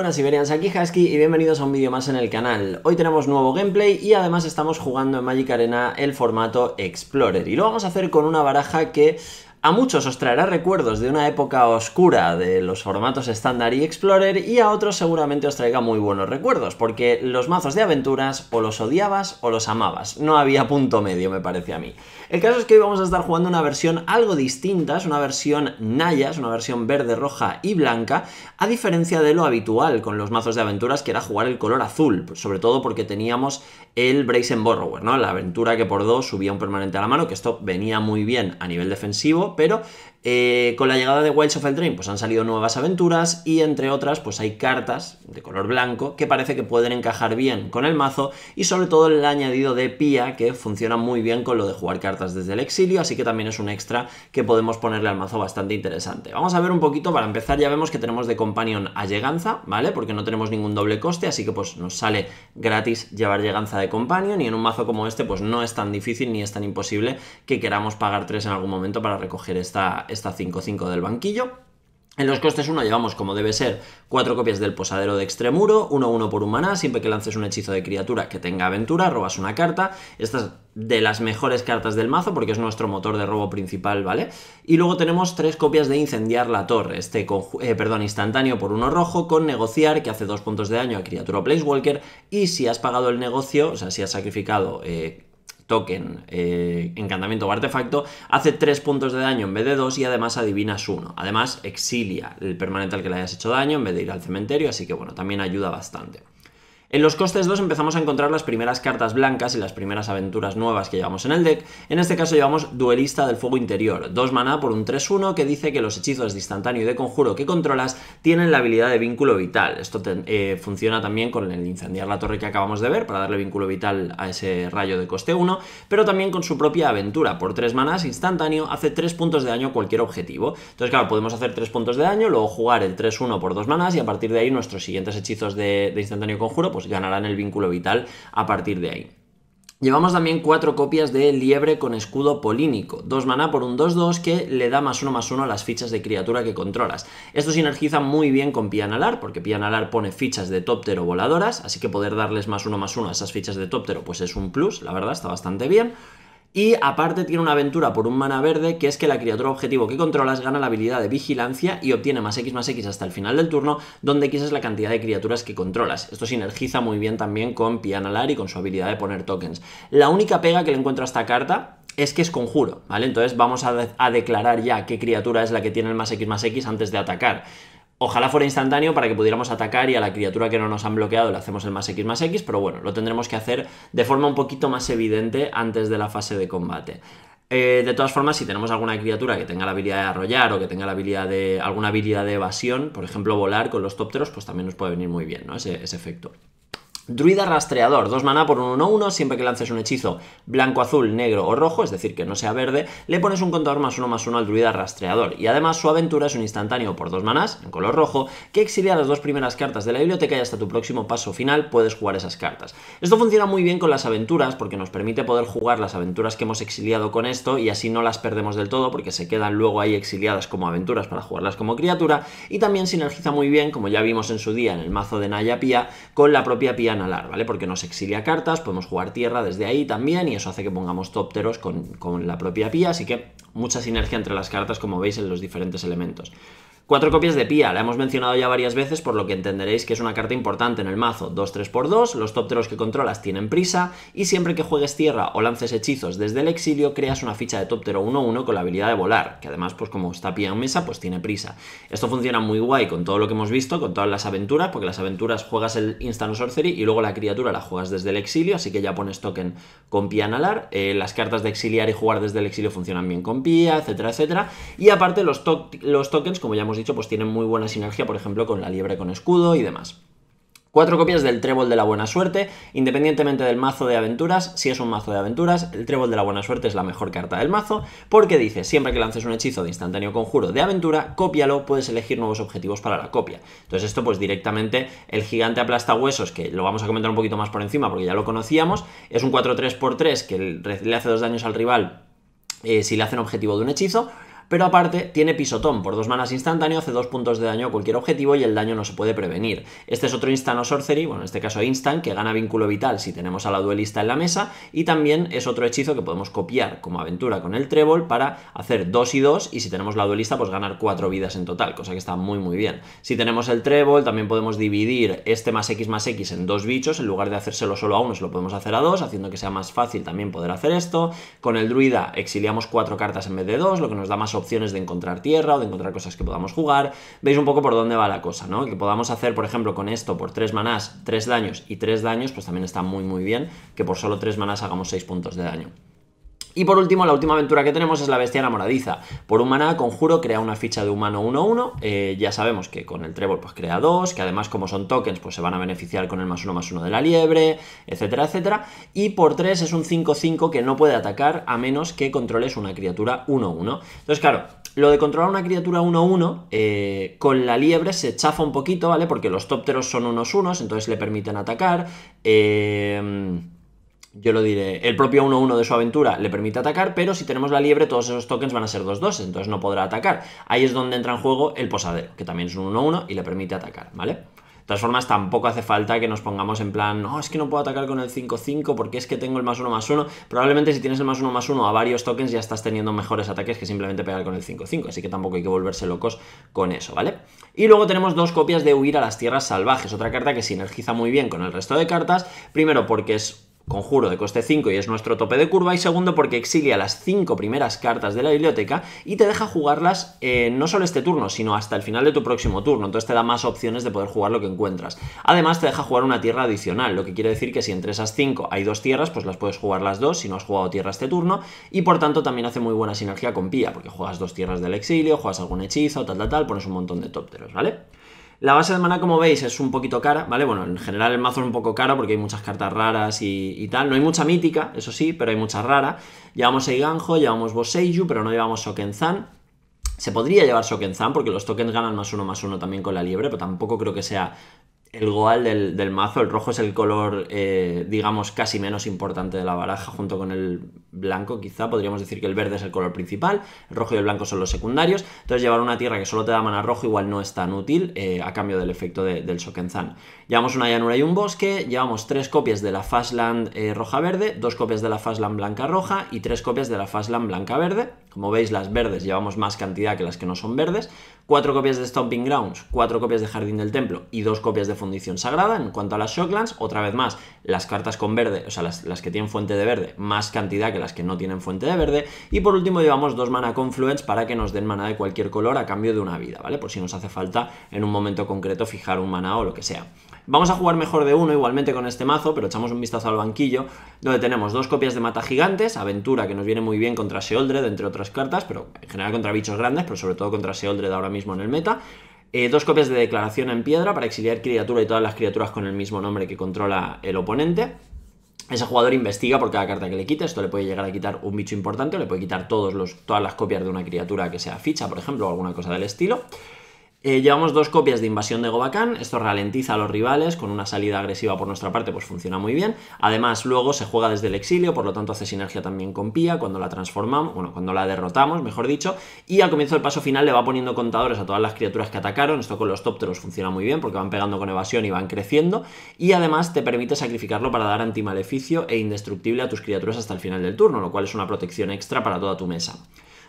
buenas Siberians, aquí Hasky y bienvenidos a un vídeo más en el canal. Hoy tenemos nuevo gameplay y además estamos jugando en Magic Arena el formato Explorer y lo vamos a hacer con una baraja que a muchos os traerá recuerdos de una época oscura de los formatos estándar y Explorer y a otros seguramente os traiga muy buenos recuerdos, porque los mazos de aventuras o los odiabas o los amabas, no había punto medio me parece a mí. El caso es que hoy vamos a estar jugando una versión algo distinta, es una versión Naya, es una versión verde, roja y blanca, a diferencia de lo habitual con los mazos de aventuras que era jugar el color azul, sobre todo porque teníamos el Brazen Borrower, ¿no? la aventura que por dos subía un permanente a la mano, que esto venía muy bien a nivel defensivo, pero eh, con la llegada de Wilds of Eldraine pues han salido nuevas aventuras y entre otras pues hay cartas de color blanco que parece que pueden encajar bien con el mazo y sobre todo el añadido de Pia que funciona muy bien con lo de jugar cartas desde el exilio así que también es un extra que podemos ponerle al mazo bastante interesante. Vamos a ver un poquito, para empezar ya vemos que tenemos de Companion a Lleganza, ¿vale? Porque no tenemos ningún doble coste así que pues nos sale gratis llevar Lleganza de Companion y en un mazo como este pues no es tan difícil ni es tan imposible que queramos pagar 3 en algún momento para recoger esta esta 5-5 del banquillo. En los costes 1 llevamos, como debe ser, 4 copias del posadero de extremuro, 1-1 por un maná, siempre que lances un hechizo de criatura que tenga aventura, robas una carta. estas de las mejores cartas del mazo porque es nuestro motor de robo principal, ¿vale? Y luego tenemos 3 copias de incendiar la torre, este eh, perdón, instantáneo por uno rojo con negociar que hace 2 puntos de daño a criatura o Placewalker y si has pagado el negocio, o sea, si has sacrificado... Eh, token, eh, encantamiento o artefacto, hace 3 puntos de daño en vez de 2 y además adivinas 1. Además, exilia el permanente al que le hayas hecho daño en vez de ir al cementerio, así que bueno, también ayuda bastante. En los costes 2 empezamos a encontrar las primeras cartas blancas y las primeras aventuras nuevas que llevamos en el deck. En este caso llevamos Duelista del Fuego Interior, 2 maná por un 3-1 que dice que los hechizos de instantáneo y de conjuro que controlas tienen la habilidad de vínculo vital. Esto eh, funciona también con el incendiar la torre que acabamos de ver para darle vínculo vital a ese rayo de coste 1, pero también con su propia aventura. Por 3 manas instantáneo hace 3 puntos de daño a cualquier objetivo. Entonces claro, podemos hacer 3 puntos de daño, luego jugar el 3-1 por 2 manas y a partir de ahí nuestros siguientes hechizos de, instantáneo conjuro pues pues, ganarán el vínculo vital a partir de ahí. Llevamos también cuatro copias de Liebre con escudo polínico, 2 maná por un 2-2 que le da más 1 más 1 a las fichas de criatura que controlas. Esto sinergiza muy bien con Pianalar, porque Pianalar pone fichas de tóptero voladoras, así que poder darles más 1 más uno a esas fichas de tóptero pues es un plus, la verdad está bastante bien. Y aparte tiene una aventura por un mana verde, que es que la criatura objetivo que controlas gana la habilidad de vigilancia y obtiene más X más X hasta el final del turno, donde X es la cantidad de criaturas que controlas. Esto sinergiza muy bien también con Pianalar y con su habilidad de poner tokens. La única pega que le encuentro a esta carta es que es conjuro, ¿vale? Entonces vamos a, a declarar ya qué criatura es la que tiene el más X más X antes de atacar. Ojalá fuera instantáneo para que pudiéramos atacar y a la criatura que no nos han bloqueado le hacemos el más X más X, pero bueno, lo tendremos que hacer de forma un poquito más evidente antes de la fase de combate. Eh, de todas formas, si tenemos alguna criatura que tenga la habilidad de arrollar o que tenga la habilidad de, alguna habilidad de evasión, por ejemplo volar con los tópteros, pues también nos puede venir muy bien ¿no? ese efecto. Druida rastreador, dos maná por 1 1-1, siempre que lances un hechizo blanco, azul, negro o rojo, es decir, que no sea verde, le pones un contador más uno más uno al druida rastreador. Y además su aventura es un instantáneo por dos manás, en color rojo, que exilia las dos primeras cartas de la biblioteca y hasta tu próximo paso final puedes jugar esas cartas. Esto funciona muy bien con las aventuras porque nos permite poder jugar las aventuras que hemos exiliado con esto y así no las perdemos del todo porque se quedan luego ahí exiliadas como aventuras para jugarlas como criatura y también sinergiza muy bien, como ya vimos en su día en el mazo de Naya Pia, con la propia Pia ¿vale? Porque nos exilia cartas, podemos jugar tierra desde ahí también y eso hace que pongamos tópteros con, con la propia pía, así que mucha sinergia entre las cartas como veis en los diferentes elementos. Cuatro copias de Pia, la hemos mencionado ya varias veces, por lo que entenderéis que es una carta importante en el mazo. 2-3x2, los topteros que controlas tienen prisa, y siempre que juegues tierra o lances hechizos desde el exilio, creas una ficha de toptero 1-1 con la habilidad de volar, que además, pues como está Pia en mesa, pues tiene prisa. Esto funciona muy guay con todo lo que hemos visto, con todas las aventuras, porque las aventuras juegas el Instant Sorcery y luego la criatura la juegas desde el exilio, así que ya pones token con Pia en alar. Eh, las cartas de exiliar y jugar desde el exilio funcionan bien con Pia, etcétera, etcétera. Y aparte, los, los tokens, como ya hemos dicho, pues tienen muy buena sinergia, por ejemplo, con la liebre con escudo y demás. Cuatro copias del Trébol de la Buena Suerte, independientemente del mazo de aventuras, si es un mazo de aventuras, el Trébol de la Buena Suerte es la mejor carta del mazo, porque dice, siempre que lances un hechizo de instantáneo conjuro de aventura, cópialo, puedes elegir nuevos objetivos para la copia. Entonces esto pues directamente el gigante aplasta huesos, que lo vamos a comentar un poquito más por encima porque ya lo conocíamos, es un 4-3x3 que le hace dos daños al rival eh, si le hacen objetivo de un hechizo, pero aparte tiene pisotón, por dos manas instantáneo, hace dos puntos de daño a cualquier objetivo y el daño no se puede prevenir. Este es otro instant o sorcery, bueno, en este caso instant, que gana vínculo vital si tenemos a la duelista en la mesa, y también es otro hechizo que podemos copiar como aventura con el trébol para hacer dos y dos y si tenemos la duelista, pues ganar cuatro vidas en total, cosa que está muy muy bien. Si tenemos el trébol, también podemos dividir este más X más X en dos bichos, en lugar de hacérselo solo a uno, se lo podemos hacer a dos, haciendo que sea más fácil también poder hacer esto. Con el druida exiliamos cuatro cartas en vez de dos, lo que nos da más opciones de encontrar tierra o de encontrar cosas que podamos jugar. Veis un poco por dónde va la cosa, ¿no? Que podamos hacer, por ejemplo, con esto por 3 manás, 3 daños y 3 daños, pues también está muy muy bien que por solo 3 manás hagamos 6 puntos de daño. Y por último, la última aventura que tenemos es la bestia enamoradiza. Por un maná, conjuro, crea una ficha de humano 1-1. Eh, ya sabemos que con el trébol pues crea dos, que además como son tokens pues se van a beneficiar con el más 1 más 1 de la liebre, etcétera, etcétera. Y por 3 es un 5-5 que no puede atacar a menos que controles una criatura 1-1. Entonces, claro, lo de controlar una criatura 1-1 eh, con la liebre se chafa un poquito, ¿vale? Porque los tópteros son unos unos, entonces le permiten atacar. Eh yo lo diré, el propio 1-1 de su aventura le permite atacar, pero si tenemos la liebre, todos esos tokens van a ser 2-2, entonces no podrá atacar. Ahí es donde entra en juego el posadero, que también es un 1-1 y le permite atacar, ¿vale? De todas formas, tampoco hace falta que nos pongamos en plan, no, es que no puedo atacar con el 5-5 porque es que tengo el más 1 1. Probablemente si tienes el más 1 1 a varios tokens ya estás teniendo mejores ataques que simplemente pegar con el 5-5, así que tampoco hay que volverse locos con eso, ¿vale? Y luego tenemos dos copias de Huir a las Tierras Salvajes, otra carta que sinergiza muy bien con el resto de cartas, primero porque es conjuro de coste 5 y es nuestro tope de curva, y segundo porque exilia las 5 primeras cartas de la biblioteca y te deja jugarlas eh, no solo este turno, sino hasta el final de tu próximo turno, entonces te da más opciones de poder jugar lo que encuentras. Además te deja jugar una tierra adicional, lo que quiere decir que si entre esas 5 hay dos tierras, pues las puedes jugar las dos si no has jugado tierra este turno, y por tanto también hace muy buena sinergia con Pía, porque juegas dos tierras del exilio, juegas algún hechizo, tal, tal, tal, pones un montón de topteros, ¿vale? La base de mana, como veis, es un poquito cara, ¿vale? Bueno, en general el mazo es un poco cara porque hay muchas cartas raras y, y tal. No hay mucha mítica, eso sí, pero hay mucha rara. Llevamos Eiganjo, llevamos Boseiju, pero no llevamos Shokenzan. Se podría llevar Shokenzan porque los tokens ganan más uno más uno también con la liebre, pero tampoco creo que sea el Goal del, mazo. El rojo es el color, eh, digamos, casi menos importante de la baraja, junto con el blanco, quizá. Podríamos decir que el verde es el color principal, el rojo y el blanco son los secundarios. Entonces, llevar una tierra que solo te da mana rojo igual no es tan útil eh, a cambio del efecto del Shokenzan. Llevamos una llanura y un bosque, llevamos tres copias de la Fastland eh, roja-verde, dos copias de la Fastland blanca-roja y tres copias de la Fastland blanca-verde. Como veis, las verdes llevamos más cantidad que las que no son verdes. Cuatro copias de Stomping Grounds, cuatro copias de Jardín del Templo y dos copias de Fundición Sagrada. En cuanto a las Shocklands, otra vez más, las cartas con verde, o sea, las, que tienen fuente de verde, más cantidad que las que no tienen fuente de verde. Y por último, llevamos dos mana Confluence para que nos den mana de cualquier color a cambio de una vida, ¿vale? Por si nos hace falta en un momento concreto fijar un mana o lo que sea. Vamos a jugar mejor de uno igualmente con este mazo, pero echamos un vistazo al banquillo, donde tenemos dos copias de mata gigantes, aventura que nos viene muy bien contra Seoldred, entre otras cartas, pero en general contra bichos grandes, pero sobre todo contra Seoldred ahora mismo en el meta. Eh, dos copias de declaración en piedra para exiliar criatura y todas las criaturas con el mismo nombre que controla el oponente. Ese jugador investiga por cada carta que le quite, esto le puede llegar a quitar un bicho importante, o le puede quitar todos los, todas las copias de una criatura que sea ficha, por ejemplo, o alguna cosa del estilo. Eh, llevamos dos copias de invasión de Gobacán, esto ralentiza a los rivales, con una salida agresiva por nuestra parte pues funciona muy bien. Además luego se juega desde el exilio, por lo tanto hace sinergia también con Pía cuando la transformamos, bueno, cuando la derrotamos, mejor dicho, y al comienzo del paso final le va poniendo contadores a todas las criaturas que atacaron, esto con los tópteros funciona muy bien porque van pegando con evasión y van creciendo, y además te permite sacrificarlo para dar antimaleficio e indestructible a tus criaturas hasta el final del turno, lo cual es una protección extra para toda tu mesa.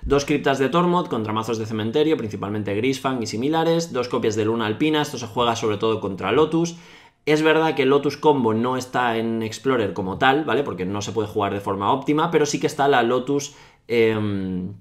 Dos criptas de Tormod contra mazos de cementerio, principalmente Grisfang y similares. Dos copias de Luna Alpina, esto se juega sobre todo contra Lotus. Es verdad que Lotus Combo no está en Explorer como tal, ¿vale? Porque no se puede jugar de forma óptima, pero sí que está la Lotus... Em,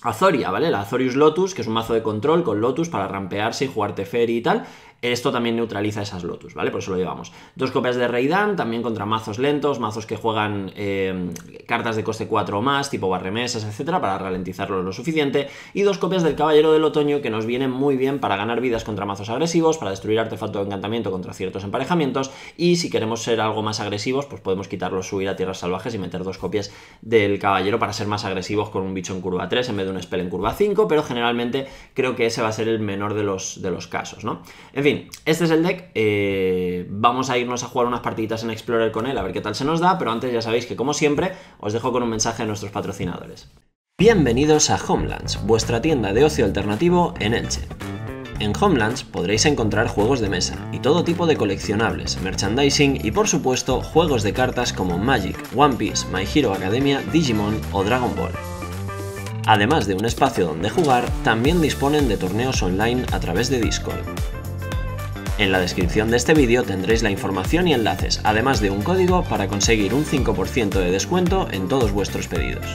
Azoria, ¿vale? La Azorius Lotus, que es un mazo de control con Lotus para rampearse y jugar Teferi y tal. Esto también neutraliza esas Lotus, ¿vale? Por eso lo llevamos. Dos copias de Reidan, también contra mazos lentos, mazos que juegan eh, cartas de coste 4 o más, tipo barremesas, etcétera, para ralentizarlos lo suficiente. Y dos copias del Caballero del Otoño, que nos vienen muy bien para ganar vidas contra mazos agresivos, para destruir artefacto de encantamiento contra ciertos emparejamientos. Y si queremos ser algo más agresivos, pues podemos quitarlo, subir a tierras salvajes y meter dos copias del Caballero para ser más agresivos con un bicho en curva 3 en vez de un spell en curva 5, pero generalmente creo que ese va a ser el menor de los, de los casos, ¿no? En fin, fin, este es el deck. Eh, vamos a irnos a jugar unas partiditas en Explorer con él, a ver qué tal se nos da, pero antes ya sabéis que como siempre os dejo con un mensaje a nuestros patrocinadores. Bienvenidos a Homelands, vuestra tienda de ocio alternativo en Elche. En Homelands podréis encontrar juegos de mesa y todo tipo de coleccionables, merchandising y por supuesto juegos de cartas como Magic, One Piece, My Hero Academia, Digimon o Dragon Ball. Además de un espacio donde jugar, también disponen de torneos online a través de Discord. En la descripción de este vídeo tendréis la información y enlaces, además de un código para conseguir un 5% de descuento en todos vuestros pedidos.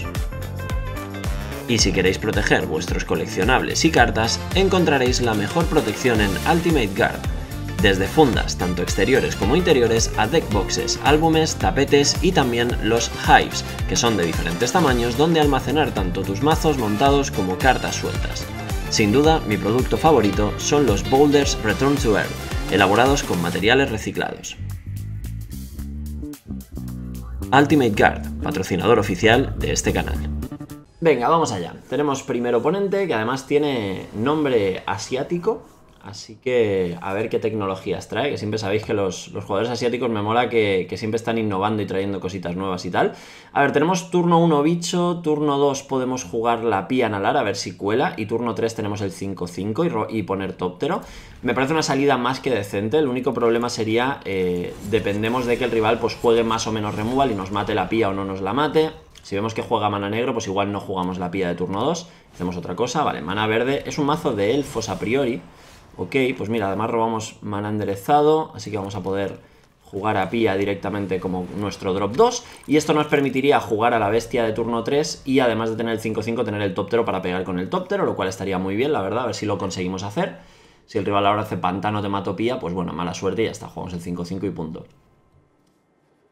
Y si queréis proteger vuestros coleccionables y cartas, encontraréis la mejor protección en Ultimate Guard, desde fundas tanto exteriores como interiores a deckboxes, álbumes, tapetes y también los hives, que son de diferentes tamaños donde almacenar tanto tus mazos montados como cartas sueltas. Sin duda, mi producto favorito son los Boulders Return to Earth, elaborados con materiales reciclados. Ultimate Guard, patrocinador oficial de este canal. Venga, vamos allá. Tenemos primer oponente que además tiene nombre asiático Así que a ver qué tecnologías trae, que siempre sabéis que los, jugadores asiáticos me mola que, siempre están innovando y trayendo cositas nuevas y tal. A ver, tenemos turno 1 bicho, turno 2 podemos jugar la pía analar, a ver si cuela, y turno 3 tenemos el 5-5 y, y, poner tóptero. Me parece una salida más que decente, el único problema sería, eh, dependemos de que el rival pues juegue más o menos removal y nos mate la pía o no nos la mate. Si vemos que juega mana negro, pues igual no jugamos la pía de turno 2, hacemos otra cosa. Vale, mana verde es un mazo de elfos a priori. Ok, pues mira, además robamos mana enderezado, así que vamos a poder jugar a Pía directamente como nuestro drop 2 y esto nos permitiría jugar a la bestia de turno 3 y además de tener el 5-5 tener el toptero para pegar con el toptero, lo cual estaría muy bien, la verdad, a ver si lo conseguimos hacer. Si el rival ahora hace pantano de matopía, pues bueno, mala suerte y ya está, jugamos el 5-5 y punto.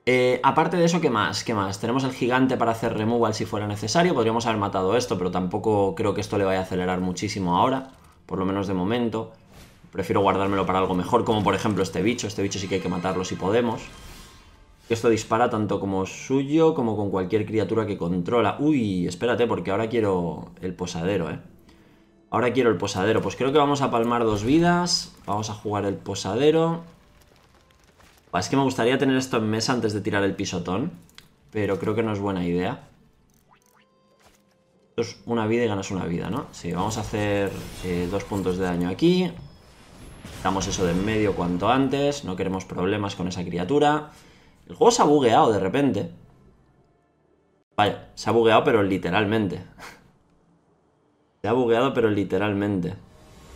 Eh, aparte de eso, ¿qué más? ¿Qué más? Tenemos el gigante para hacer removal si fuera necesario. Podríamos haber matado esto, pero tampoco creo que esto le vaya a acelerar muchísimo ahora. Por lo menos de momento. Prefiero guardármelo para algo mejor, como por ejemplo este bicho. Este bicho sí que hay que matarlo si podemos. Esto dispara tanto como suyo como con cualquier criatura que controla. Uy, espérate, porque ahora quiero el posadero, ¿eh? Ahora quiero el posadero. Pues creo que vamos a palmar dos vidas. Vamos a jugar el posadero. Es que me gustaría tener esto en mesa antes de tirar el pisotón. Pero creo que no es buena idea. es una vida y ganas una vida, ¿no? Sí, vamos a hacer eh, dos puntos de daño aquí. Quitamos eso de en medio cuanto antes. No queremos problemas con esa criatura. El juego se ha bugueado de repente. Vaya, se ha bugueado pero literalmente. se ha bugueado pero literalmente.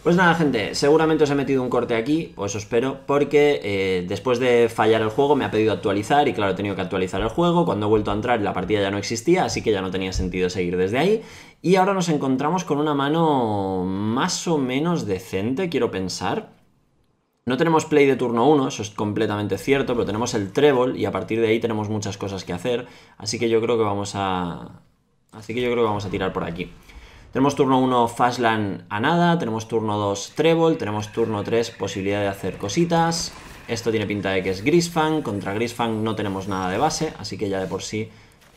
Pues nada, gente, seguramente os he metido un corte aquí, o eso espero, porque eh, después de fallar el juego me ha pedido actualizar y claro, he tenido que actualizar el juego. Cuando he vuelto a entrar la partida ya no existía, así que ya no tenía sentido seguir desde ahí. Y ahora nos encontramos con una mano más o menos decente, quiero pensar. No tenemos play de turno 1, eso es completamente cierto, pero tenemos el trébol y a partir de ahí tenemos muchas cosas que hacer, así que yo creo que vamos a así que yo creo que vamos a tirar por aquí. Tenemos turno 1 Fastland a nada, tenemos turno 2 Trébol, tenemos turno 3 posibilidad de hacer cositas. Esto tiene pinta de que es Grisfang, contra Grisfang no tenemos nada de base, así que ya de por sí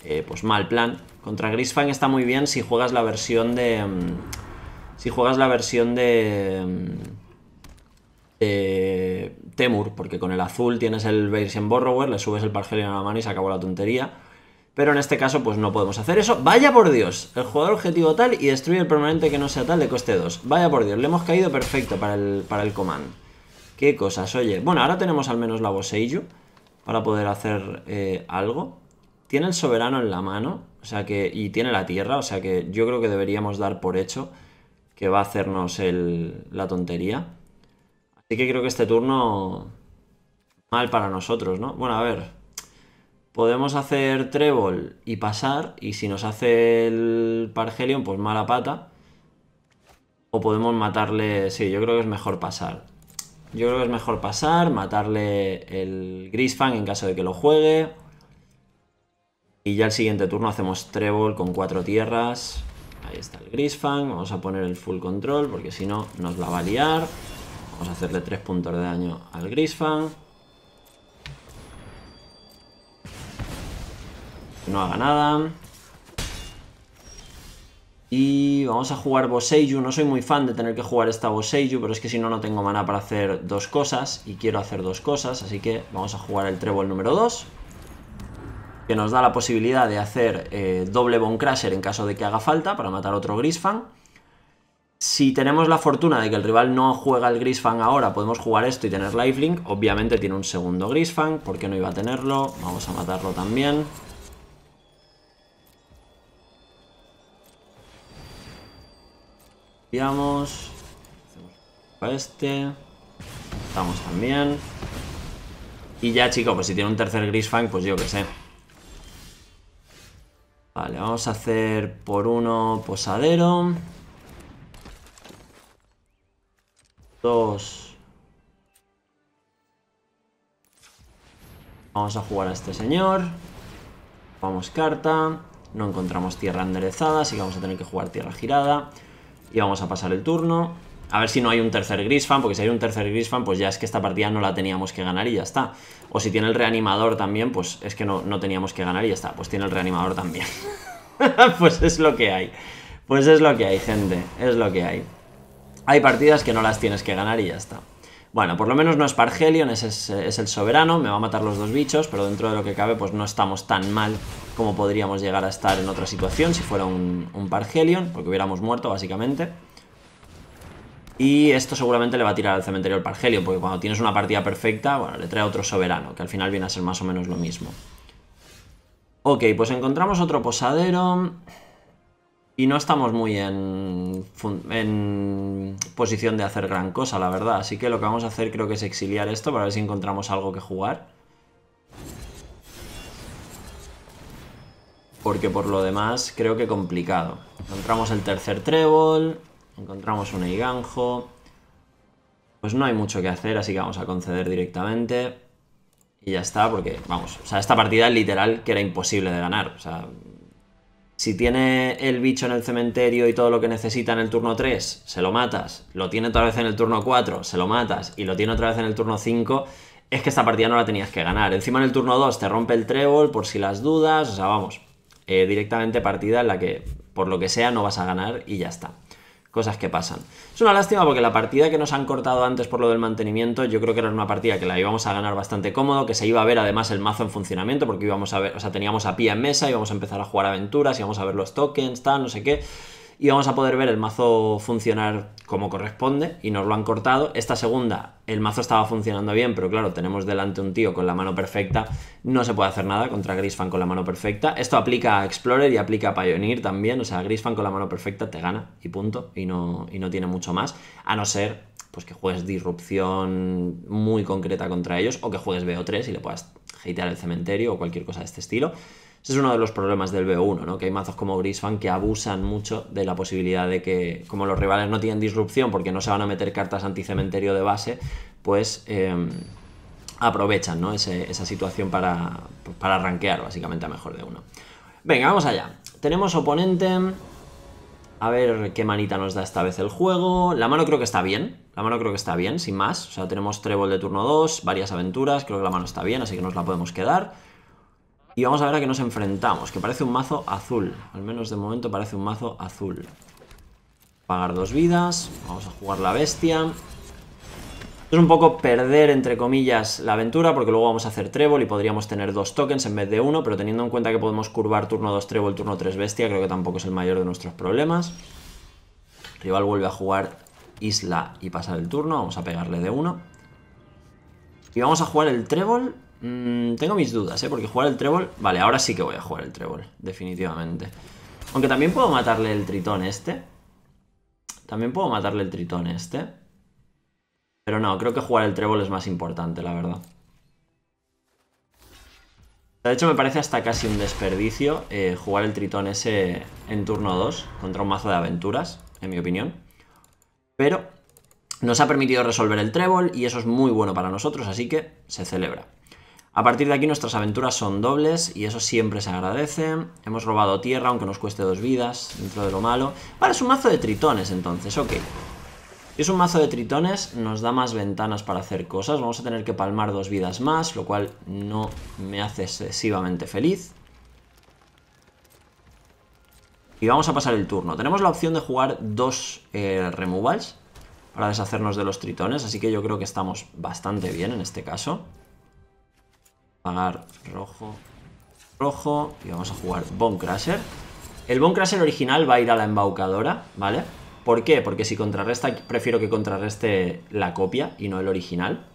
eh, pues mal plan. Contra Grisfang está muy bien si juegas la versión de mm, si juegas la versión de mm, eh, Temur, porque con el azul tienes el en Borrower, le subes el pargelio a la mano y se acabó la tontería. Pero en este caso, pues no podemos hacer eso. ¡Vaya por Dios! El jugador objetivo tal y destruye el permanente que no sea tal de coste 2. ¡Vaya por Dios! Le hemos caído perfecto para el, para el command. ¡Qué cosas! Oye, bueno, ahora tenemos al menos la Boseiju para poder hacer eh, algo. Tiene el soberano en la mano, o sea que. y tiene la tierra, o sea que yo creo que deberíamos dar por hecho que va a hacernos el, la tontería. Así que creo que este turno... Mal para nosotros, ¿no? Bueno, a ver. Podemos hacer trébol y pasar. Y si nos hace el Pargelion, pues mala pata. O podemos matarle... Sí, yo creo que es mejor pasar. Yo creo que es mejor pasar, matarle el Grisfang en caso de que lo juegue. Y ya el siguiente turno hacemos trébol con cuatro tierras. Ahí está el Grisfang. Vamos a poner el full control porque si no nos la va a liar. Vamos a hacerle 3 puntos de daño al Grisfan. Que no haga nada. Y vamos a jugar Boseiju. No soy muy fan de tener que jugar esta Boseiju, pero es que si no, no tengo mana para hacer dos cosas. Y quiero hacer dos cosas, así que vamos a jugar el trébol número 2. Que nos da la posibilidad de hacer eh, doble Bone en caso de que haga falta para matar otro Grisfan. Si tenemos la fortuna de que el rival no juega el Grisfang ahora, podemos jugar esto y tener lifelink. Obviamente tiene un segundo Grisfang, ¿por qué no iba a tenerlo? Vamos a matarlo también. Copiamos. Hacemos a este. Estamos también. Y ya, chicos, pues si tiene un tercer Grisfang, pues yo qué sé. Vale, vamos a hacer por uno posadero. Dos. Vamos a jugar a este señor. Vamos carta. No encontramos tierra enderezada, así que vamos a tener que jugar tierra girada. Y vamos a pasar el turno. A ver si no hay un tercer Grisfan, porque si hay un tercer Grisfan, pues ya es que esta partida no la teníamos que ganar y ya está. O si tiene el reanimador también, pues es que no, no teníamos que ganar y ya está. Pues tiene el reanimador también. pues es lo que hay. Pues es lo que hay, gente. Es lo que hay. Hay partidas que no las tienes que ganar y ya está. Bueno, por lo menos no es Pargelion, eh, es, el soberano, me va a matar los dos bichos, pero dentro de lo que cabe pues no estamos tan mal como podríamos llegar a estar en otra situación si fuera un, Pargelion, porque hubiéramos muerto básicamente. Y esto seguramente le va a tirar al cementerio el Pargelion, porque cuando tienes una partida perfecta, bueno, le trae otro soberano, que al final viene a ser más o menos lo mismo. Ok, pues encontramos otro posadero y no estamos muy en, posición de hacer gran cosa, la verdad. Así que lo que vamos a hacer creo que es exiliar esto para ver si encontramos algo que jugar. Porque por lo demás creo que complicado. Encontramos el tercer trébol, encontramos un eiganjo. Pues no hay mucho que hacer, así que vamos a conceder directamente. Y ya está, porque, vamos, o sea, esta partida literal que era imposible de ganar. O sea, si tiene el bicho en el cementerio y todo lo que necesita en el turno 3, se lo matas. Lo tiene otra vez en el turno 4, se lo matas. Y lo tiene otra vez en el turno 5. Es que esta partida no la tenías que ganar. Encima en el turno 2 te rompe el trébol por si las dudas. O sea, vamos. Eh, directamente partida en la que por lo que sea no vas a ganar y ya está cosas que pasan. Es una lástima porque la partida que nos han cortado antes por lo del mantenimiento, yo creo que era una partida que la íbamos a ganar bastante cómodo, que se iba a ver además el mazo en funcionamiento, porque íbamos a ver, o sea, teníamos a pie en mesa, íbamos a empezar a jugar aventuras, íbamos a ver los tokens, tal, no sé qué y vamos a poder ver el mazo funcionar como corresponde y nos lo han cortado. Esta segunda, el mazo estaba funcionando bien, pero claro, tenemos delante un tío con la mano perfecta, no se puede hacer nada contra Grisfan con la mano perfecta. Esto aplica a Explorer y aplica a Pioneer también, o sea, Grisfan con la mano perfecta te gana y punto, y no, y no tiene mucho más, a no ser pues que juegues disrupción muy concreta contra ellos o que juegues BO3 y le puedas hatear el cementerio o cualquier cosa de este estilo. Ese es uno de los problemas del b 1 ¿no? Que hay mazos como Grisfan que abusan mucho de la posibilidad de que, como los rivales no tienen disrupción porque no se van a meter cartas anticementerio de base, pues em, aprovechan, ¿no? esa situación para, para rankear, básicamente, a mejor de uno. Venga, vamos allá. Tenemos oponente. A ver qué manita nos da esta vez el juego. La mano creo que está bien. La mano creo que está bien, sin más. O sea, tenemos trébol de turno 2, varias aventuras. Creo que la mano está bien, así que nos la podemos quedar. Y vamos a ver a qué nos enfrentamos, que parece un mazo azul. Al menos de momento parece un mazo azul. Pagar dos vidas, vamos a jugar la bestia. es un poco perder, entre comillas, la aventura, porque luego vamos a hacer trébol y podríamos tener dos tokens en vez de uno, pero teniendo en cuenta que podemos curvar turno 2 trébol, turno tres bestia, creo que tampoco es el mayor de nuestros problemas. Rival vuelve a jugar isla y pasar el turno, vamos a pegarle de uno. Y vamos a jugar el trébol Mm, tengo mis dudas, ¿eh? Porque jugar el trébol... Vale, ahora sí que voy a jugar el trébol, definitivamente. Aunque también puedo matarle el tritón este. También puedo matarle el tritón este. Pero no, creo que jugar el trébol es más importante, la verdad. De hecho, me parece hasta casi un desperdicio eh, jugar el tritón ese en turno 2 contra un mazo de aventuras, en mi opinión. Pero nos ha permitido resolver el trébol y eso es muy bueno para nosotros, así que se celebra. A partir de aquí nuestras aventuras son dobles y eso siempre se agradece. Hemos robado tierra, aunque nos cueste dos vidas, dentro de lo malo. Vale, es un mazo de tritones entonces, ok. es un mazo de tritones, nos da más ventanas para hacer cosas. Vamos a tener que palmar dos vidas más, lo cual no me hace excesivamente feliz. Y vamos a pasar el turno. Tenemos la opción de jugar dos eh, removals para deshacernos de los tritones, así que yo creo que estamos bastante bien en este caso rojo, rojo. Y vamos a jugar Bone Crusher. El Bone Crusher original va a ir a la embaucadora, ¿vale? ¿Por qué? Porque si contrarresta, prefiero que contrarreste la copia y no el original.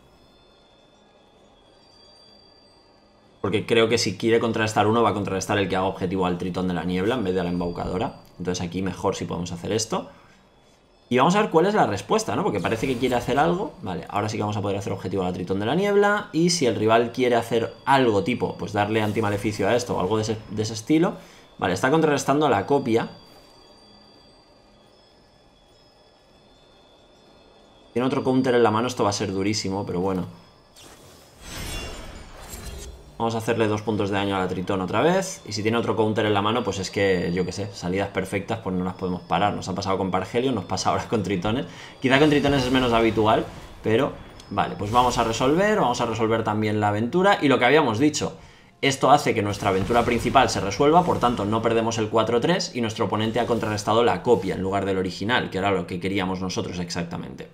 Porque creo que si quiere contrarrestar uno, va a contrarrestar el que haga objetivo al tritón de la niebla en vez de a la embaucadora. Entonces aquí mejor si podemos hacer esto. Y vamos a ver cuál es la respuesta, ¿no? Porque parece que quiere hacer algo. Vale, ahora sí que vamos a poder hacer objetivo a la Tritón de la Niebla. Y si el rival quiere hacer algo tipo, pues darle antimaleficio a esto o algo de ese, estilo. Vale, está contrarrestando a la copia. Tiene otro counter en la mano, esto va a ser durísimo, pero bueno. Vamos a hacerle dos puntos de daño a la Tritón otra vez. Y si tiene otro counter en la mano, pues es que, yo qué sé, salidas perfectas, pues no las podemos parar. Nos ha pasado con Pargelio, nos pasa ahora con Tritones. Quizá con Tritones es menos habitual, pero... Vale, pues vamos a resolver, vamos a resolver también la aventura. Y lo que habíamos dicho, esto hace que nuestra aventura principal se resuelva, por tanto no perdemos el 4-3 y nuestro oponente ha contrarrestado la copia en lugar del original, que era lo que queríamos nosotros exactamente.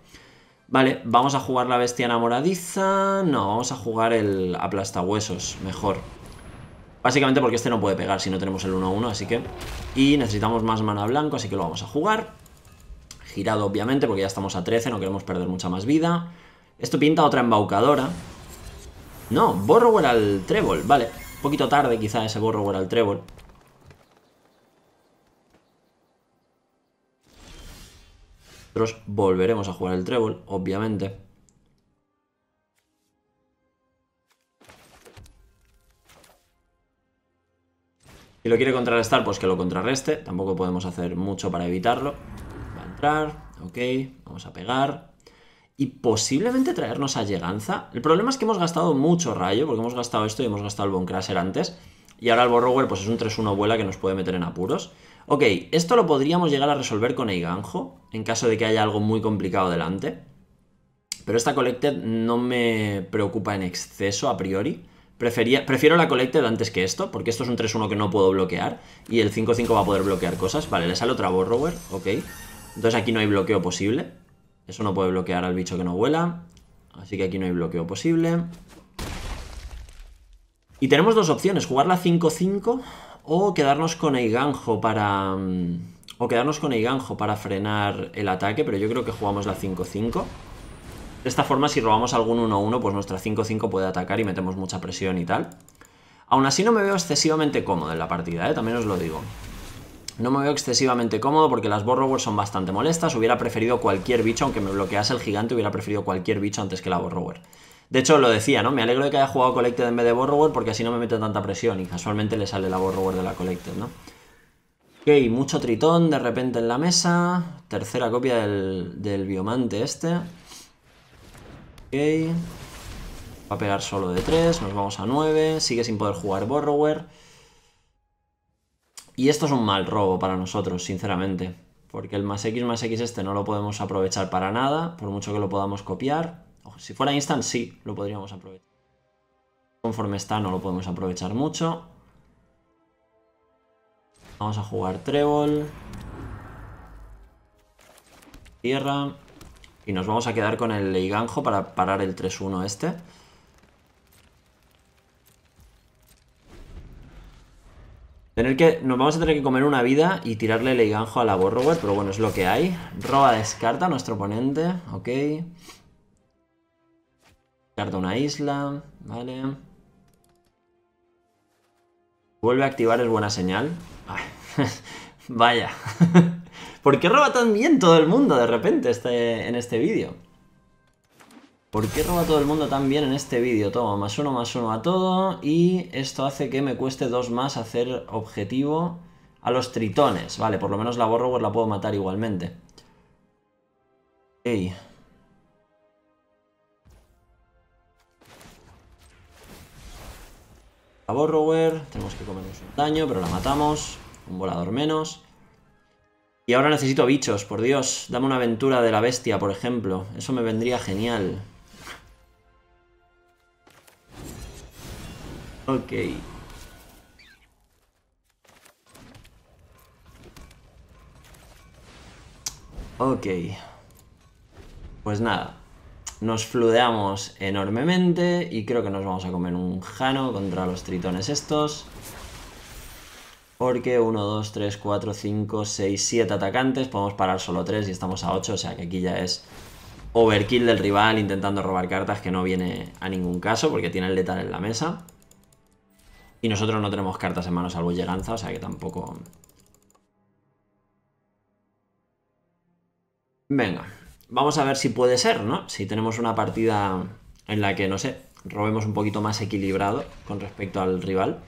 Vale, vamos a jugar la bestia enamoradiza. No, vamos a jugar el aplastahuesos, mejor. Básicamente porque este no puede pegar si no tenemos el 1-1, así que... Y necesitamos más mana blanco, así que lo vamos a jugar. Girado, obviamente, porque ya estamos a 13, no queremos perder mucha más vida. Esto pinta otra embaucadora. No, Borrower al trébol, vale. Un poquito tarde quizá ese Borrower al trébol. volveremos a jugar el trébol, obviamente. Si lo quiere contrarrestar, pues que lo contrarreste. Tampoco podemos hacer mucho para evitarlo. Va a entrar, ok, vamos a pegar. Y posiblemente traernos a Lleganza. El problema es que hemos gastado mucho rayo, porque hemos gastado esto y hemos gastado el Boncrasher antes. Y ahora el Borrower pues es un 3-1 vuela que nos puede meter en apuros. Ok, esto lo podríamos llegar a resolver con el ganjo. en caso de que haya algo muy complicado delante. Pero esta Collected no me preocupa en exceso a priori. Prefería, prefiero la Collected antes que esto, porque esto es un 3-1 que no puedo bloquear. Y el 5-5 va a poder bloquear cosas. Vale, le sale otra Borrower, ok. Entonces aquí no hay bloqueo posible. Eso no puede bloquear al bicho que no vuela. Así que aquí no hay bloqueo posible. Y tenemos dos opciones, la 5-5 o quedarnos con Eiganjo para... Mm, o quedarnos con para frenar el ataque, pero yo creo que jugamos la 5-5. De esta forma, si robamos algún 1-1, pues nuestra 5-5 puede atacar y metemos mucha presión y tal. Aún así no me veo excesivamente cómodo en la partida, ¿eh? también os lo digo. No me veo excesivamente cómodo porque las Borrowers son bastante molestas. Hubiera preferido cualquier bicho, aunque me bloquease el gigante, hubiera preferido cualquier bicho antes que la Borrower. De hecho, lo decía, ¿no? Me alegro de que haya jugado Collected en vez de Borrower porque así no me meto tanta presión y casualmente le sale la Borrower de la Collected, ¿no? Ok, mucho tritón de repente en la mesa. Tercera copia del, del biomante este. Ok. Va a pegar solo de 3, nos vamos a 9. Sigue sin poder jugar Borrower. Y esto es un mal robo para nosotros, sinceramente. Porque el más X más X este no lo podemos aprovechar para nada, por mucho que lo podamos copiar. Si fuera instant, sí, lo podríamos aprovechar. Conforme está, no lo podemos aprovechar mucho. Vamos a jugar trébol. Tierra. Y nos vamos a quedar con el Leiganjo para parar el 3-1 este. Tener que, nos vamos a tener que comer una vida y tirarle Leiganjo a la Borrower, pero bueno, es lo que hay. Roba descarta a nuestro oponente, ok de una isla, vale. Vuelve a activar, es buena señal. vaya. ¿Por qué roba tan bien todo el mundo de repente este, en este vídeo? ¿Por qué roba todo el mundo tan bien en este vídeo? Toma, más uno, más uno a todo. Y esto hace que me cueste dos más hacer objetivo a los tritones. Vale, por lo menos la borro, la puedo matar igualmente. Ey. a Borrower. Tenemos que comernos un daño, pero la matamos. Un volador menos. Y ahora necesito bichos, por Dios. Dame una aventura de la bestia, por ejemplo. Eso me vendría genial. Ok. Ok. Pues nada. Nos fludeamos enormemente y creo que nos vamos a comer un jano contra los tritones estos. Porque 1, 2, 3, 4, 5, 6, 7 atacantes. Podemos parar solo 3 y estamos a 8. O sea que aquí ya es overkill del rival intentando robar cartas que no viene a ningún caso porque tiene el letal en la mesa. Y nosotros no tenemos cartas en manos salvo Lleganza, o sea que tampoco... Venga, vamos a ver si puede ser, ¿no? Si tenemos una partida en la que, no sé, robemos un poquito más equilibrado con respecto al rival.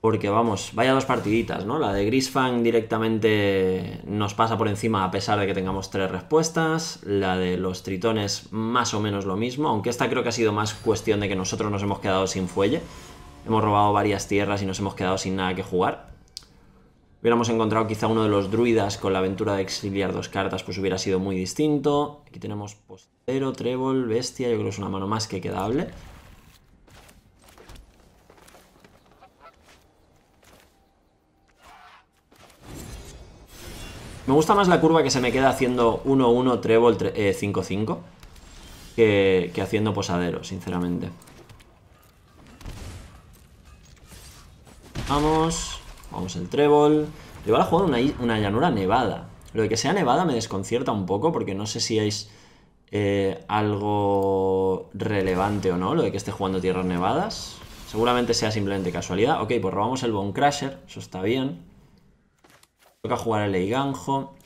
Porque vamos, vaya dos partiditas, ¿no? La de Grisfang directamente nos pasa por encima a pesar de que tengamos tres respuestas. La de los tritones más o menos lo mismo, aunque esta creo que ha sido más cuestión de que nosotros nos hemos quedado sin fuelle. Hemos robado varias tierras y nos hemos quedado sin nada que jugar hubiéramos encontrado quizá uno de los druidas con la aventura de exiliar dos cartas, pues hubiera sido muy distinto. Aquí tenemos posadero, pues, trébol, bestia, yo creo que es una mano más que quedable. Me gusta más la curva que se me queda haciendo 1-1, trébol, 5-5 eh, que haciendo posadero, sinceramente. Vamos. Vamos el trébol. Le ha jugado una, una llanura nevada. Lo de que sea nevada me desconcierta un poco porque no sé si es eh, algo relevante o no, lo de que esté jugando tierras nevadas. Seguramente sea simplemente casualidad. Ok, pues robamos el Bone Crasher, eso está bien. Toca jugar el Eiganjo.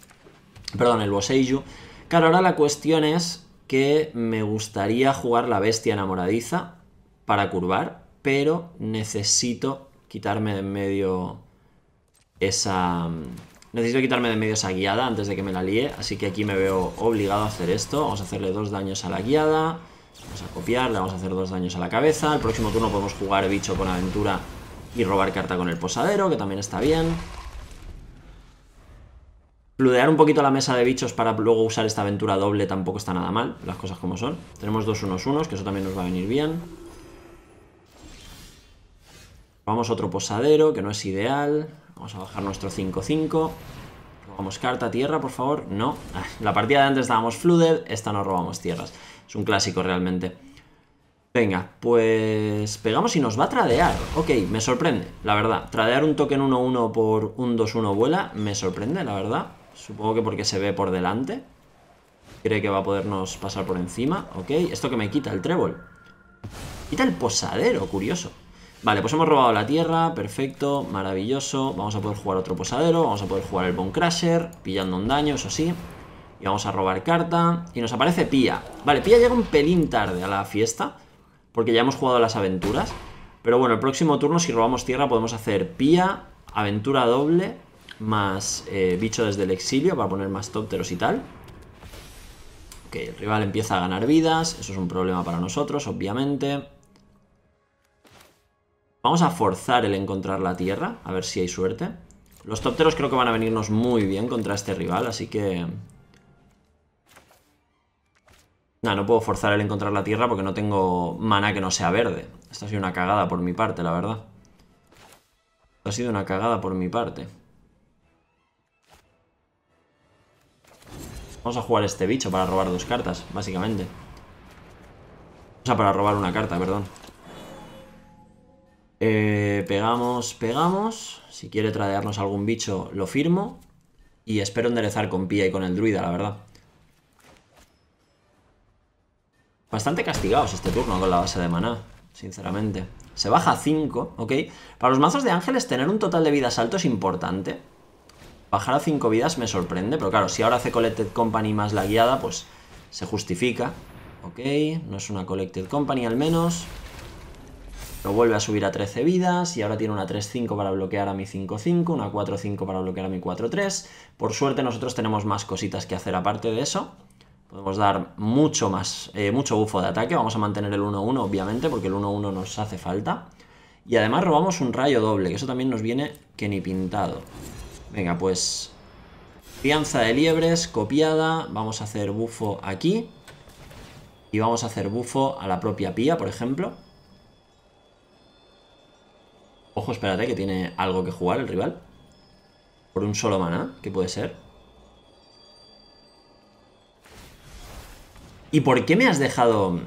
Perdón, el Boseiju. Claro, ahora la cuestión es que me gustaría jugar la Bestia Enamoradiza para curvar, pero necesito quitarme de en medio esa... Mm, necesito quitarme de medio esa guiada antes de que me la líe, así que aquí me veo obligado a hacer esto. Vamos a hacerle dos daños a la guiada, vamos a copiarla vamos a hacer dos daños a la cabeza. El próximo turno podemos jugar bicho con aventura y robar carta con el posadero, que también está bien. pludear un poquito la mesa de bichos para luego usar esta aventura doble tampoco está nada mal, las cosas como son. Tenemos dos unos unos, que eso también nos va a venir bien. Vamos otro posadero, que no es ideal. Vamos a bajar nuestro 5-5. ¿Robamos carta, tierra, por favor? No. La partida de antes estábamos flooded, esta no robamos tierras. Es un clásico realmente. Venga, pues pegamos y nos va a tradear. Ok, me sorprende, la verdad. Tradear un token 1-1 por un 2-1 vuela me sorprende, la verdad. Supongo que porque se ve por delante. Cree que va a podernos pasar por encima. Ok, esto que me quita el trébol. Quita el posadero, curioso. Vale, pues hemos robado la tierra, perfecto, maravilloso. Vamos a poder jugar otro posadero, vamos a poder jugar el Bone pillando un daño, eso sí. Y vamos a robar carta. Y nos aparece Pía. Vale, Pía llega un pelín tarde a la fiesta, porque ya hemos jugado las aventuras. Pero bueno, el próximo turno, si robamos tierra, podemos hacer Pía, aventura doble, más eh, bicho desde el exilio, para poner más tópteros y tal. Ok, el rival empieza a ganar vidas, eso es un problema para nosotros, obviamente. Vamos a forzar el encontrar la tierra, a ver si hay suerte. Los topteros creo que van a venirnos muy bien contra este rival, así que... Nah, no puedo forzar el encontrar la tierra porque no tengo mana que no sea verde. Esto ha sido una cagada por mi parte, la verdad. Esto ha sido una cagada por mi parte. Vamos a jugar este bicho para robar dos cartas, básicamente. O sea, para robar una carta, perdón. Eh, pegamos, pegamos. Si quiere tradearnos algún bicho, lo firmo. Y espero enderezar con Pía y con el druida, la verdad. Bastante castigados este turno con la base de maná, sinceramente. Se baja a 5, ¿ok? Para los mazos de ángeles tener un total de vidas alto es importante. Bajar a 5 vidas me sorprende, pero claro, si ahora hace Collected Company más la guiada, pues se justifica. Ok, no es una Collected Company al menos. Lo vuelve a subir a 13 vidas y ahora tiene una 3-5 para bloquear a mi 5-5, una 4-5 para bloquear a mi 4-3. Por suerte nosotros tenemos más cositas que hacer aparte de eso. Podemos dar mucho más, eh, mucho bufo de ataque. Vamos a mantener el 1-1 obviamente porque el 1-1 nos hace falta. Y además robamos un rayo doble, que eso también nos viene que ni pintado. Venga, pues... Crianza de liebres, copiada. Vamos a hacer bufo aquí. Y vamos a hacer bufo a la propia pía, por ejemplo. Ojo, espérate, que tiene algo que jugar el rival. Por un solo maná, que puede ser. ¿Y por qué me has dejado...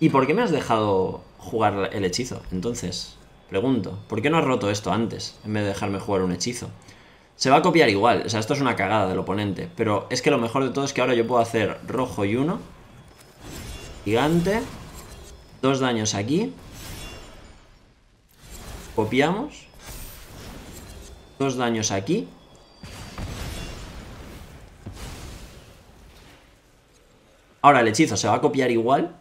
¿Y por qué me has dejado jugar el hechizo? Entonces, pregunto, ¿por qué no has roto esto antes, en vez de dejarme jugar un hechizo? Se va a copiar igual, o sea, esto es una cagada del oponente, pero es que lo mejor de todo es que ahora yo puedo hacer rojo y uno, gigante, dos daños aquí, Copiamos. Dos daños aquí. Ahora el hechizo se va a copiar igual.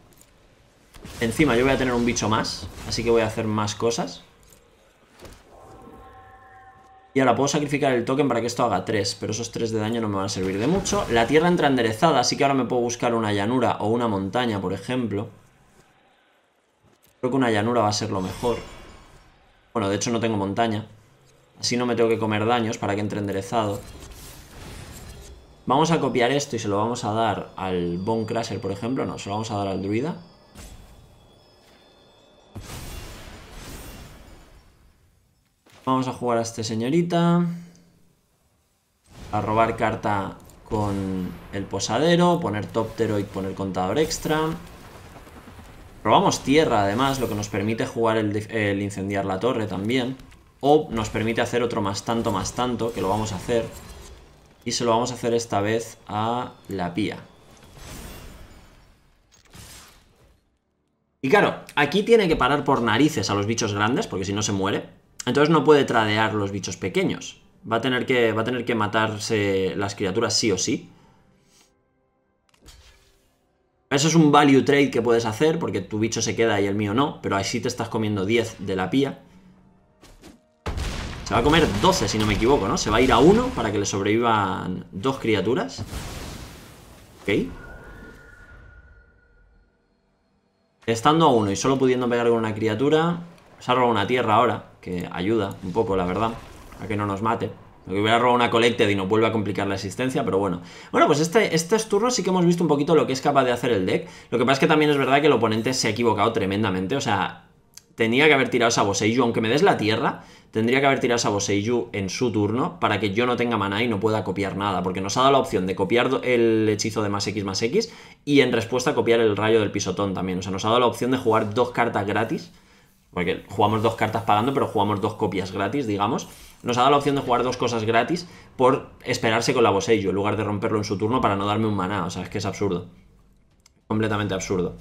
Encima yo voy a tener un bicho más, así que voy a hacer más cosas. Y ahora puedo sacrificar el token para que esto haga tres pero esos tres de daño no me van a servir de mucho. La tierra entra enderezada, así que ahora me puedo buscar una llanura o una montaña, por ejemplo. Creo que una llanura va a ser lo mejor. Bueno, de hecho no tengo montaña. Así no me tengo que comer daños para que entre enderezado. Vamos a copiar esto y se lo vamos a dar al Bone por ejemplo. No, se lo vamos a dar al Druida. Vamos a jugar a este señorita. A robar carta con el posadero. Poner Top y poner contador extra. Robamos tierra, además, lo que nos permite jugar el, incendiar la torre también. O nos permite hacer otro más tanto, más tanto, que lo vamos a hacer. Y se lo vamos a hacer esta vez a la pía. Y claro, aquí tiene que parar por narices a los bichos grandes, porque si no se muere. Entonces no puede tradear los bichos pequeños. Va a tener que, va a tener que matarse las criaturas sí o sí. Eso es un value trade que puedes hacer porque tu bicho se queda y el mío no, pero así te estás comiendo 10 de la pía. Se va a comer 12, si no me equivoco, ¿no? Se va a ir a 1 para que le sobrevivan dos criaturas. Ok. Estando a 1 y solo pudiendo pegar con una criatura, se ha una tierra ahora, que ayuda un poco, la verdad, a que no nos mate que hubiera robado una Collected y no vuelve a complicar la existencia, pero bueno. Bueno, pues este, estos turnos sí que hemos visto un poquito lo que es capaz de hacer el deck. Lo que pasa es que también es verdad que el oponente se ha equivocado tremendamente. O sea, tenía que haber tirado esa Boseiju, aunque me des la tierra, tendría que haber tirado esa Boseiju en su turno para que yo no tenga maná y no pueda copiar nada, porque nos ha dado la opción de copiar el hechizo de más X más X y en respuesta copiar el rayo del pisotón también. O sea, nos ha dado la opción de jugar dos cartas gratis, porque jugamos dos cartas pagando, pero jugamos dos copias gratis, digamos nos ha dado la opción de jugar dos cosas gratis por esperarse con la vozello en lugar de romperlo en su turno para no darme un maná. O sea, es que es absurdo. Completamente absurdo.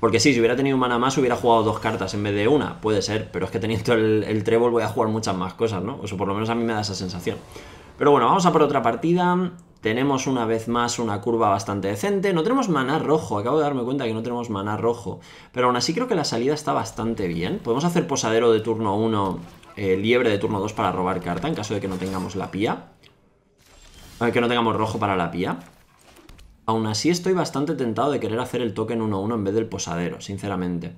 Porque sí, si hubiera tenido un mana más, hubiera jugado dos cartas en vez de una. Puede ser, pero es que teniendo el, el trébol voy a jugar muchas más cosas, ¿no? Eso sea, por lo menos a mí me da esa sensación. Pero bueno, vamos a por otra partida. Tenemos una vez más una curva bastante decente. No tenemos maná rojo, acabo de darme cuenta que no tenemos maná rojo. Pero aún así creo que la salida está bastante bien. Podemos hacer posadero de turno 1, eh, liebre de turno 2 para robar carta en caso de que no tengamos la pía. ver, eh, que no tengamos rojo para la pía. Aún así estoy bastante tentado de querer hacer el token 1-1 en vez del posadero, sinceramente.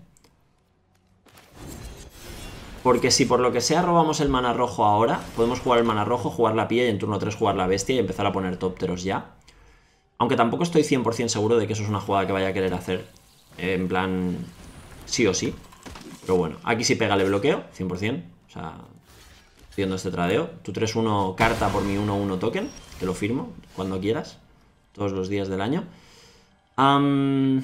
Porque si por lo que sea robamos el mana rojo ahora, podemos jugar el mana rojo, jugar la pilla y en turno 3 jugar la bestia y empezar a poner topteros ya. Aunque tampoco estoy 100% seguro de que eso es una jugada que vaya a querer hacer en plan sí o sí. Pero bueno, aquí sí pega el bloqueo, 100%. O sea, haciendo este tradeo. Tu 3-1 carta por mi 1-1 token, Te lo firmo cuando quieras, todos los días del año. Um,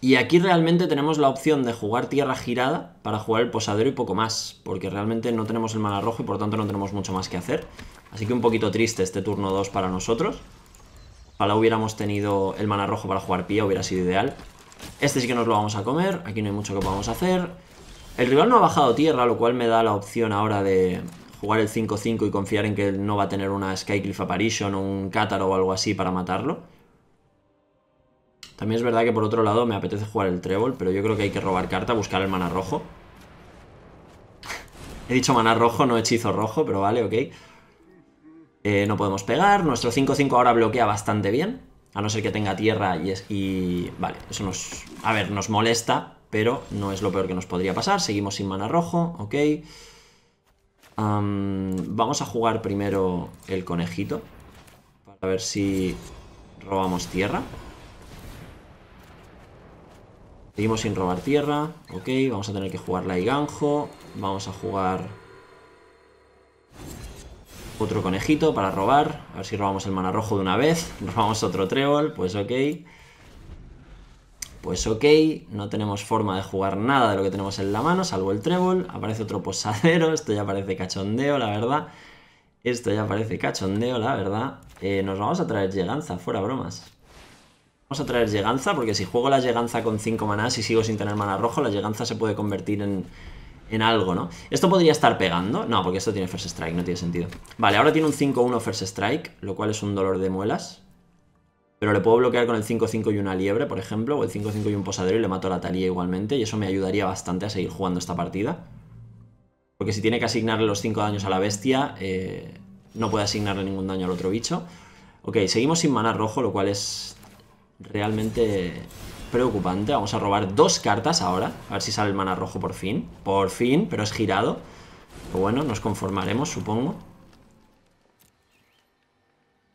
y aquí realmente tenemos la opción de jugar tierra girada para jugar el posadero y poco más, porque realmente no tenemos el mana rojo y por tanto no tenemos mucho más que hacer. Así que un poquito triste este turno 2 para nosotros. Ojalá hubiéramos tenido el mana rojo para jugar pía, hubiera sido ideal. Este sí que nos lo vamos a comer, aquí no hay mucho que podamos hacer. El rival no ha bajado tierra, lo cual me da la opción ahora de jugar el 5-5 y confiar en que no va a tener una Skycliff Apparition o un Cátaro o algo así para matarlo. También es verdad que por otro lado me apetece jugar el trébol, pero yo creo que hay que robar carta, buscar el mana rojo. He dicho mana rojo, no hechizo rojo, pero vale, ok. Eh, no podemos pegar. Nuestro 5-5 ahora bloquea bastante bien. A no ser que tenga tierra y, es, y... Vale, eso nos... A ver, nos molesta, pero no es lo peor que nos podría pasar. Seguimos sin mana rojo, ok. vamos a jugar primero el conejito. Para ver si robamos tierra. Seguimos sin robar tierra. Ok, vamos a tener que jugar la Iganjo. Vamos a jugar... Otro conejito para robar. A ver si robamos el mana rojo de una vez. Robamos otro trébol. Pues ok. Pues ok. No tenemos forma de jugar nada de lo que tenemos en la mano, salvo el trébol. Aparece otro posadero. Esto ya parece cachondeo, la verdad. Esto ya parece cachondeo, la verdad. Eh, nos vamos a traer lleganza, fuera bromas. Vamos a traer Lleganza, porque si juego la Lleganza con 5 manas y sigo sin tener mana rojo, la Lleganza se puede convertir en, algo, ¿no? Esto podría estar pegando. No, porque esto tiene First Strike, no tiene sentido. Vale, ahora tiene un 5-1 First Strike, lo cual es un dolor de muelas. Pero le puedo bloquear con el 5-5 y una liebre, por ejemplo, o el 5-5 y un posadero y le mato a la Talía igualmente, y eso me ayudaría bastante a seguir jugando esta partida. Porque si tiene que asignarle los 5 daños a la bestia, eh, no puede asignarle ningún daño al otro bicho. Ok, seguimos sin mana rojo, lo cual es realmente preocupante. Vamos a robar dos cartas ahora. A ver si sale el mana rojo por fin. Por fin, pero es girado. Pero pues bueno, nos conformaremos, supongo.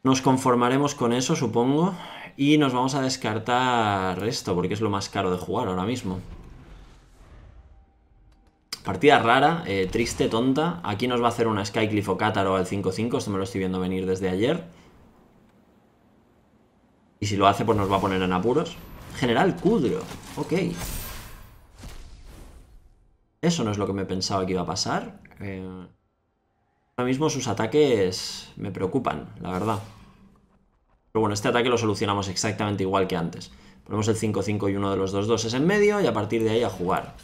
Nos conformaremos con eso, supongo. Y nos vamos a descartar esto, porque es lo más caro de jugar ahora mismo. Partida rara, eh, triste, tonta. Aquí nos va a hacer una Skycliff o Cátaro al 5-5. Esto me lo estoy viendo venir desde ayer. Y si lo hace, pues nos va a poner en apuros. General Cudro. Ok. Eso no es lo que me pensaba que iba a pasar. Eh, ahora mismo sus ataques me preocupan, la verdad. Pero bueno, este ataque lo solucionamos exactamente igual que antes. Ponemos el 5-5 y uno de los dos es en medio y a partir de ahí a jugar.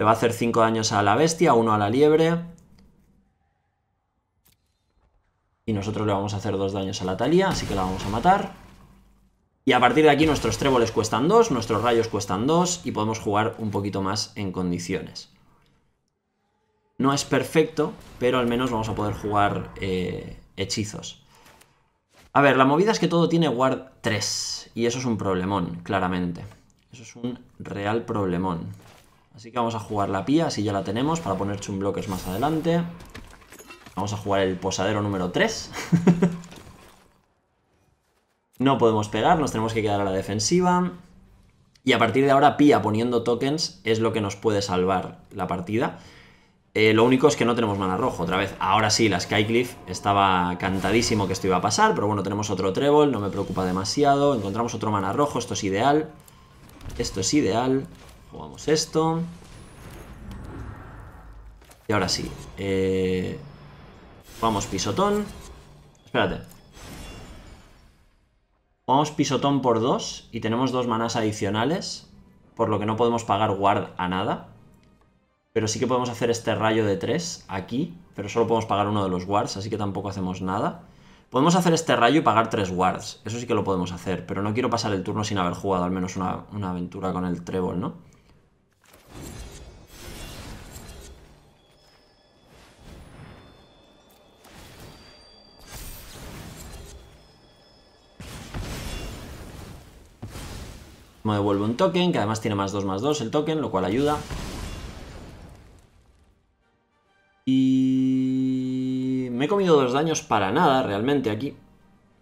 Le va a hacer 5 daños a la bestia, uno a la liebre. Y nosotros le vamos a hacer dos daños a la Talia, así que la vamos a matar. Y a partir de aquí nuestros tréboles cuestan dos nuestros rayos cuestan dos y podemos jugar un poquito más en condiciones. No es perfecto, pero al menos vamos a poder jugar eh, hechizos. A ver, la movida es que todo tiene guard 3 y eso es un problemón, claramente. Eso es un real problemón. Así que vamos a jugar la pía, así ya la tenemos, para poner bloques más adelante. Vamos a jugar el posadero número 3. no podemos pegar, nos tenemos que quedar a la defensiva. Y a partir de ahora, Pia poniendo tokens es lo que nos puede salvar la partida. Eh, lo único es que no tenemos mana rojo, otra vez. Ahora sí, la Skycliff estaba cantadísimo que esto iba a pasar, pero bueno, tenemos otro trébol, no me preocupa demasiado. Encontramos otro mana rojo, esto es ideal. Esto es ideal. Jugamos esto. Y ahora sí. Eh... Vamos, pisotón. Espérate. Vamos pisotón por dos y tenemos dos manas adicionales, por lo que no podemos pagar guard a nada. Pero sí que podemos hacer este rayo de tres aquí, pero solo podemos pagar uno de los guards, así que tampoco hacemos nada. Podemos hacer este rayo y pagar tres guards, eso sí que lo podemos hacer, pero no quiero pasar el turno sin haber jugado al menos una, una aventura con el trébol, ¿no? Me devuelve un token, que además tiene más 2 más 2 el token, lo cual ayuda. Y... Me he comido dos daños para nada, realmente, aquí.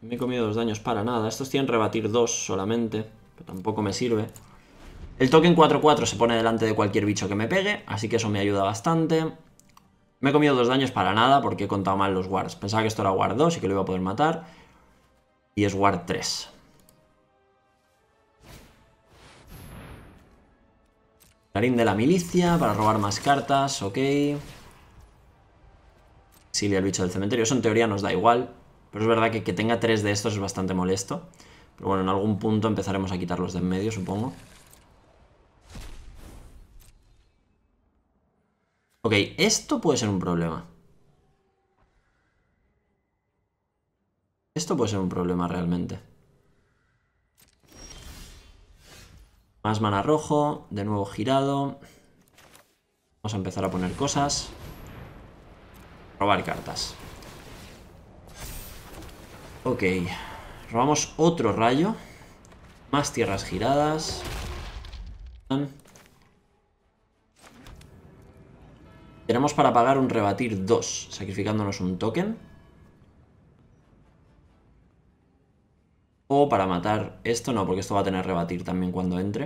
Me he comido dos daños para nada. Estos tienen rebatir dos solamente, pero tampoco me sirve. El token 4-4 se pone delante de cualquier bicho que me pegue, así que eso me ayuda bastante. Me he comido dos daños para nada porque he contado mal los wards. Pensaba que esto era ward 2 y que lo iba a poder matar. Y es ward 3. Clarín de la milicia para robar más cartas, ok. Silvia, el bicho del cementerio. Eso en teoría nos da igual. Pero es verdad que que tenga tres de estos es bastante molesto. Pero bueno, en algún punto empezaremos a quitarlos de en medio, supongo. Ok, esto puede ser un problema. Esto puede ser un problema realmente. Más mana rojo, de nuevo girado. Vamos a empezar a poner cosas. Robar cartas. Ok. Robamos otro rayo. Más tierras giradas. Tenemos para pagar un rebatir 2, sacrificándonos un token. O para matar esto, no, porque esto va a tener rebatir también cuando entre.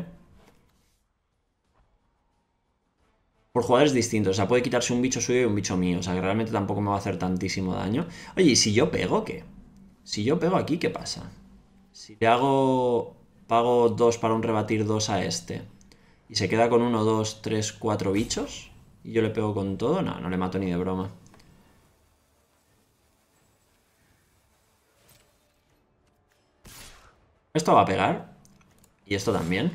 Por jugadores distintos, o sea, puede quitarse un bicho suyo y un bicho mío, o sea, que realmente tampoco me va a hacer tantísimo daño. Oye, ¿y si yo pego qué? Si yo pego aquí, ¿qué pasa? Si le hago... pago dos para un rebatir dos a este, y se queda con uno, dos, tres, cuatro bichos, y yo le pego con todo, no, no le mato ni de broma. Esto va a pegar. Y esto también.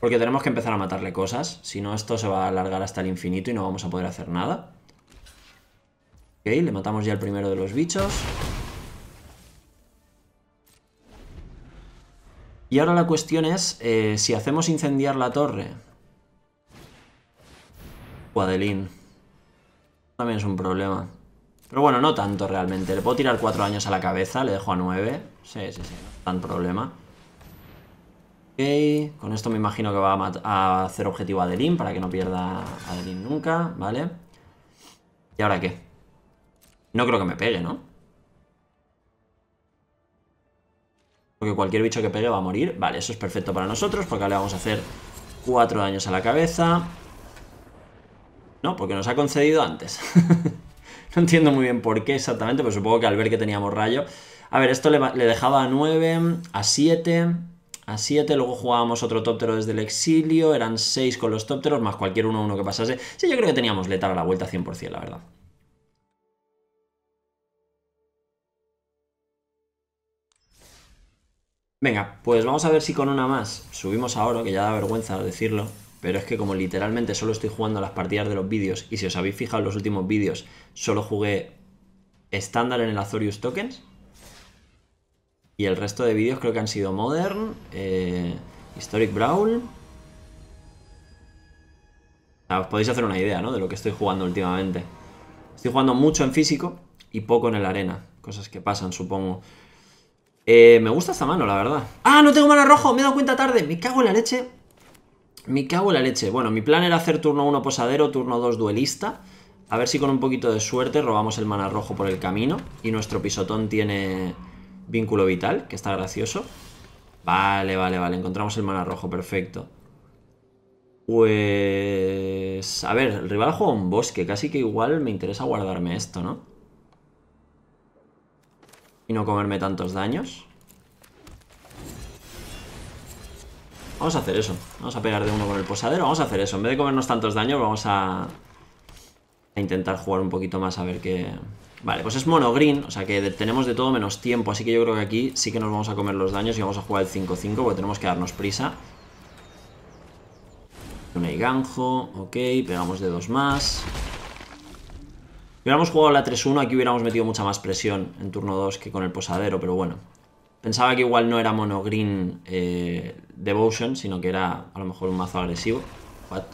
Porque tenemos que empezar a matarle cosas. Si no, esto se va a alargar hasta el infinito y no vamos a poder hacer nada. Ok, le matamos ya el primero de los bichos. Y ahora la cuestión es eh, si hacemos incendiar la torre. Guadelín. También es un problema. Pero bueno, no tanto realmente. Le puedo tirar cuatro años a la cabeza, le dejo a nueve. Sí, sí, sí, no tan problema. Ok, con esto me imagino que va a, hacer objetivo a Adelín para que no pierda a nunca, ¿vale? ¿Y ahora qué? No creo que me pegue, ¿no? Porque cualquier bicho que pegue va a morir. Vale, eso es perfecto para nosotros porque ahora le vamos a hacer cuatro daños a la cabeza. No, porque nos ha concedido antes. No entiendo muy bien por qué exactamente, pero supongo que al ver que teníamos rayo. A ver, esto le, dejaba a 9, a 7, a 7, luego jugábamos otro tóptero desde el exilio, eran 6 con los tópteros, más cualquier 1-1 que pasase. Sí, yo creo que teníamos letal a la vuelta 100%, la verdad. Venga, pues vamos a ver si con una más subimos a oro, que ya da vergüenza decirlo pero es que como literalmente solo estoy jugando las partidas de los vídeos y si os habéis fijado en los últimos vídeos solo jugué estándar en el Azorius Tokens y el resto de vídeos creo que han sido Modern, eh, Historic Brawl... os podéis hacer una idea, ¿no? De lo que estoy jugando últimamente. Estoy jugando mucho en físico y poco en el arena. Cosas que pasan, supongo. Eh, me gusta esta mano, la verdad. ¡Ah, no tengo mano rojo! Me he dado cuenta tarde. Me cago en la leche. Me cago en la leche. Bueno, mi plan era hacer turno 1 posadero, turno 2 duelista. A ver si con un poquito de suerte robamos el mana rojo por el camino. Y nuestro pisotón tiene vínculo vital, que está gracioso. Vale, vale, vale. Encontramos el mana rojo, perfecto. Pues... A ver, el rival juega un bosque. Casi que igual me interesa guardarme esto, ¿no? Y no comerme tantos daños. Vamos a hacer eso. Vamos a pegar de uno con el posadero. Vamos a hacer eso. En vez de comernos tantos daños, vamos a... a intentar jugar un poquito más a ver qué... Vale, pues es mono green, o sea que tenemos de todo menos tiempo, así que yo creo que aquí sí que nos vamos a comer los daños y vamos a jugar el 5-5 porque tenemos que darnos prisa. Una y ganjo, ok, pegamos de dos más. Si hubiéramos jugado la 3-1, aquí hubiéramos metido mucha más presión en turno 2 que con el posadero, pero bueno, Pensaba que igual no era mono green eh, Devotion, sino que era a lo mejor un mazo agresivo. What?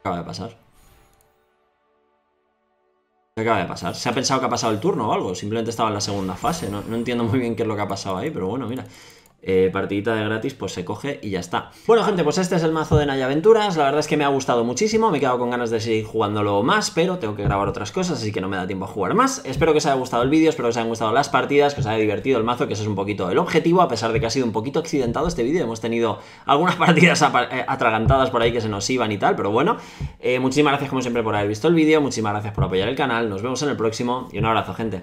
Acaba de pasar. ¿Qué acaba de pasar? ¿Se ha pensado que ha pasado el turno o algo? Simplemente estaba en la segunda fase. no entiendo muy bien qué es lo que ha pasado ahí, pero bueno, mira. Eh, partidita de gratis, pues se coge y ya está. Bueno, gente, pues este es el mazo de Naya Aventuras. La verdad es que me ha gustado muchísimo. Me he quedado con ganas de seguir jugándolo más, pero tengo que grabar otras cosas, así que no me da tiempo a jugar más. Espero que os haya gustado el vídeo, espero que os hayan gustado las partidas, que os haya divertido el mazo, que ese es un poquito el objetivo, a pesar de que ha sido un poquito accidentado este vídeo. Hemos tenido algunas partidas eh, atragantadas por ahí que se nos iban y tal, pero bueno. Eh, muchísimas gracias, como siempre, por haber visto el vídeo. Muchísimas gracias por apoyar el canal. Nos vemos en el próximo y un abrazo, gente.